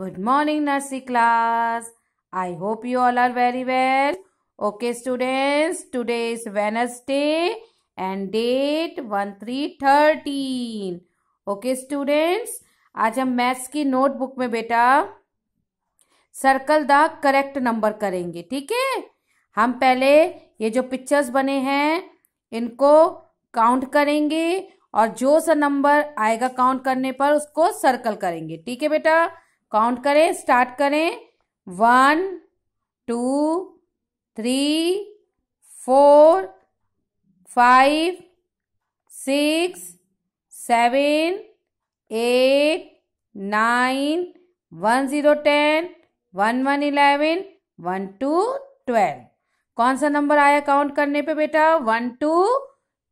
Good morning nursing class I hope you all are very well okay students today is Wednesday and date one three thirteen okay students आज हम maths की notebook में बेटा circle the correct number करेंगे ठीक है हम पहले ये जो पिक्चर्स बने हैं इनको काउंट करेंगे और जो सा नंबर आएगा काउंट करने पर उसको सर्कल करेंगे ठीक है बेटा काउंट करें स्टार्ट करें one two three four five six seven eight nine one zero ten one one eleven one two twelve कौन सा नंबर आया काउंट करने पे बेटा वन टू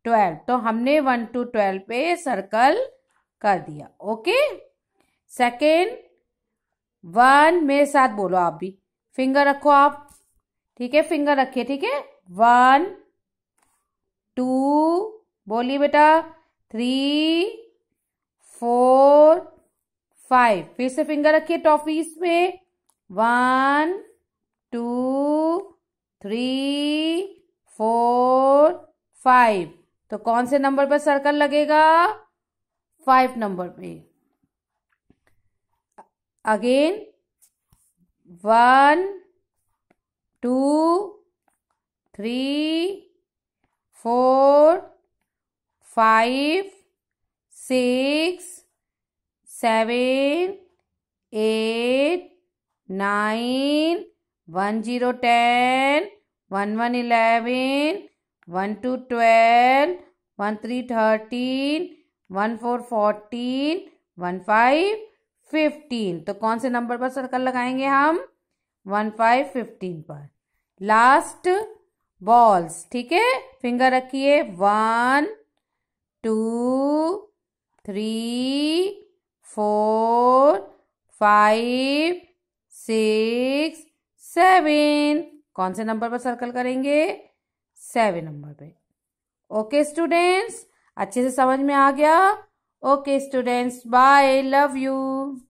ट्वेल्व तो हमने वन टू ट्वेल्व पे सर्कल कर दिया ओके सेकेंड वन मेरे साथ बोलो आप भी फिंगर रखो आप ठीक है फिंगर रखिए ठीक है वन टू बोलिए बेटा थ्री फोर फाइव फिर से फिंगर रखिए टॉफीज पे में one two three four five तो कौन से नंबर पर सर्कल लगेगा फाइव नंबर पे again one two three four five six seven eight nine one zero ten one one eleven one two twelve one three thirteen one four fourteen one five fifteen तो कौन से number पर circle लगाएंगे हम one five fifteen पर last balls ठीक है finger रखिए one two three four five six seven कौन से नंबर पर सर्कल करेंगे सेवन नंबर पे ओके स्टूडेंट्स अच्छे से समझ में आ गया Okay students, bye. Love you.